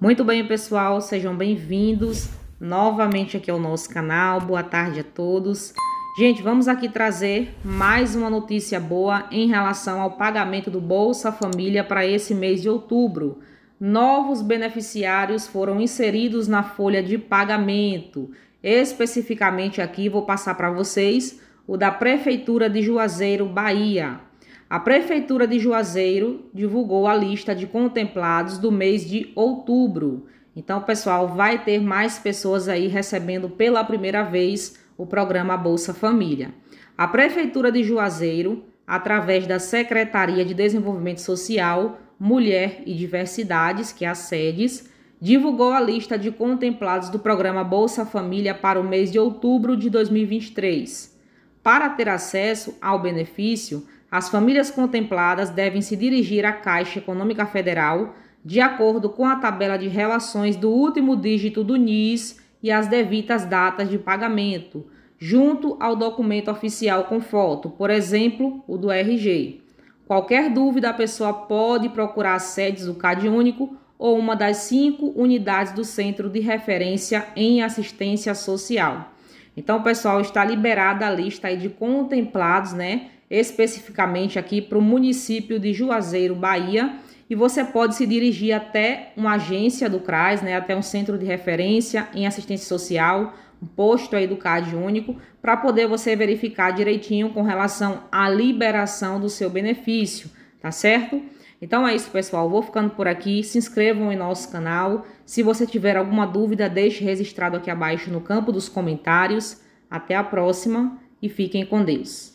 Muito bem, pessoal, sejam bem-vindos novamente aqui ao nosso canal. Boa tarde a todos. Gente, vamos aqui trazer mais uma notícia boa em relação ao pagamento do Bolsa Família para esse mês de outubro. Novos beneficiários foram inseridos na folha de pagamento. Especificamente aqui vou passar para vocês o da Prefeitura de Juazeiro, Bahia. A Prefeitura de Juazeiro divulgou a lista de contemplados do mês de outubro. Então, pessoal, vai ter mais pessoas aí recebendo pela primeira vez o programa Bolsa Família. A Prefeitura de Juazeiro, através da Secretaria de Desenvolvimento Social, Mulher e Diversidades, que é a SEDES, divulgou a lista de contemplados do programa Bolsa Família para o mês de outubro de 2023. Para ter acesso ao benefício, as famílias contempladas devem se dirigir à Caixa Econômica Federal de acordo com a tabela de relações do último dígito do NIS e as devidas datas de pagamento, junto ao documento oficial com foto, por exemplo, o do RG. Qualquer dúvida, a pessoa pode procurar as sedes do CAD Único ou uma das cinco unidades do Centro de Referência em Assistência Social. Então, pessoal, está liberada a lista de contemplados, né? especificamente aqui para o município de Juazeiro, Bahia, e você pode se dirigir até uma agência do CRAS, né, até um centro de referência em assistência social, um posto aí do CAD único, para poder você verificar direitinho com relação à liberação do seu benefício, tá certo? Então é isso, pessoal. vou ficando por aqui. Se inscrevam em nosso canal. Se você tiver alguma dúvida, deixe registrado aqui abaixo no campo dos comentários. Até a próxima e fiquem com Deus.